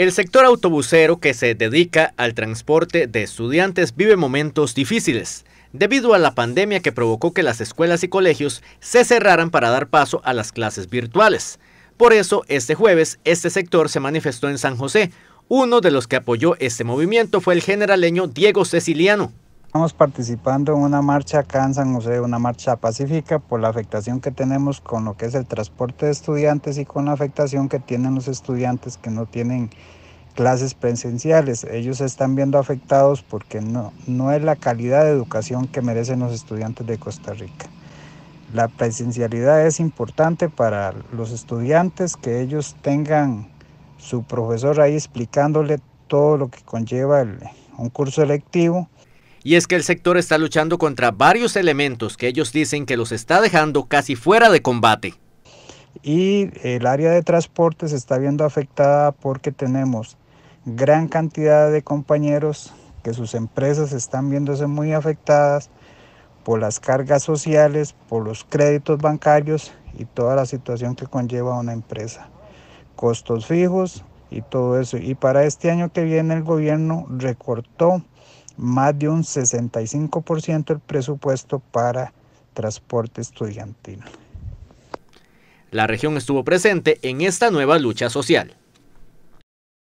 El sector autobusero que se dedica al transporte de estudiantes vive momentos difíciles debido a la pandemia que provocó que las escuelas y colegios se cerraran para dar paso a las clases virtuales. Por eso, este jueves, este sector se manifestó en San José. Uno de los que apoyó este movimiento fue el generaleño Diego Ceciliano. Estamos participando en una marcha acá en San José, una marcha pacífica por la afectación que tenemos con lo que es el transporte de estudiantes y con la afectación que tienen los estudiantes que no tienen clases presenciales. Ellos se están viendo afectados porque no, no es la calidad de educación que merecen los estudiantes de Costa Rica. La presencialidad es importante para los estudiantes, que ellos tengan su profesor ahí explicándole todo lo que conlleva un curso electivo. Y es que el sector está luchando contra varios elementos que ellos dicen que los está dejando casi fuera de combate. Y el área de transporte se está viendo afectada porque tenemos gran cantidad de compañeros que sus empresas están viéndose muy afectadas por las cargas sociales, por los créditos bancarios y toda la situación que conlleva una empresa. Costos fijos y todo eso. Y para este año que viene el gobierno recortó más de un 65% del presupuesto para transporte estudiantil. La región estuvo presente en esta nueva lucha social.